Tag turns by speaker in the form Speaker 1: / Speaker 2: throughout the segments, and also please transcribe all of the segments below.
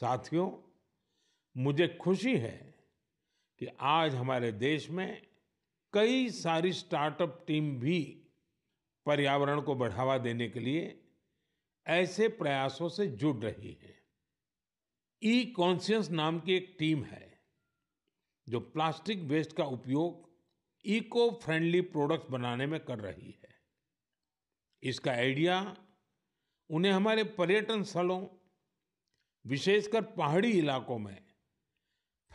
Speaker 1: साथियो मुझे खुशी है कि आज हमारे देश में कई सारी स्टार्टअप टीम भी पर्यावरण को बढ़ावा देने के लिए ऐसे प्रयासों से जुड़ रही है ई कॉन्शियस नाम की एक टीम है जो प्लास्टिक वेस्ट का उपयोग इको फ्रेंडली प्रोडक्ट्स बनाने में कर रही है इसका आइडिया उन्हें हमारे पर्यटन स्थलों विशेषकर पहाड़ी इलाकों में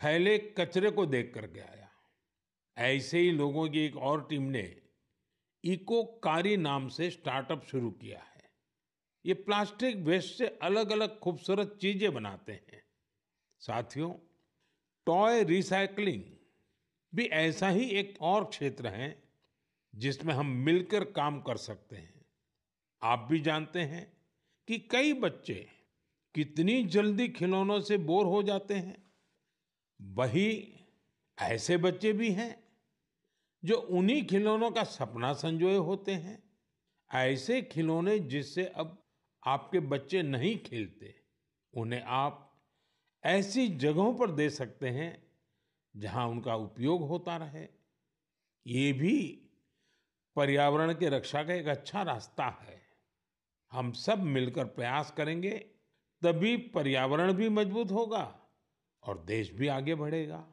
Speaker 1: फैले कचरे को देख करके आया ऐसे ही लोगों की एक और टीम ने इको कारी नाम से स्टार्टअप शुरू किया है ये प्लास्टिक वेस्ट से अलग अलग खूबसूरत चीजें बनाते हैं साथियों टॉय रिसाइकलिंग भी ऐसा ही एक और क्षेत्र है जिसमें हम मिलकर काम कर सकते हैं आप भी जानते हैं कि कई बच्चे कितनी जल्दी खिलौनों से बोर हो जाते हैं वही ऐसे बच्चे भी हैं जो उन्हीं खिलौनों का सपना संजोए होते हैं ऐसे खिलौने जिससे अब आपके बच्चे नहीं खेलते उन्हें आप ऐसी जगहों पर दे सकते हैं जहां उनका उपयोग होता रहे ये भी पर्यावरण के रक्षा का एक अच्छा रास्ता है हम सब मिलकर प्रयास करेंगे तभी पर्यावरण भी मजबूत होगा और देश भी आगे बढ़ेगा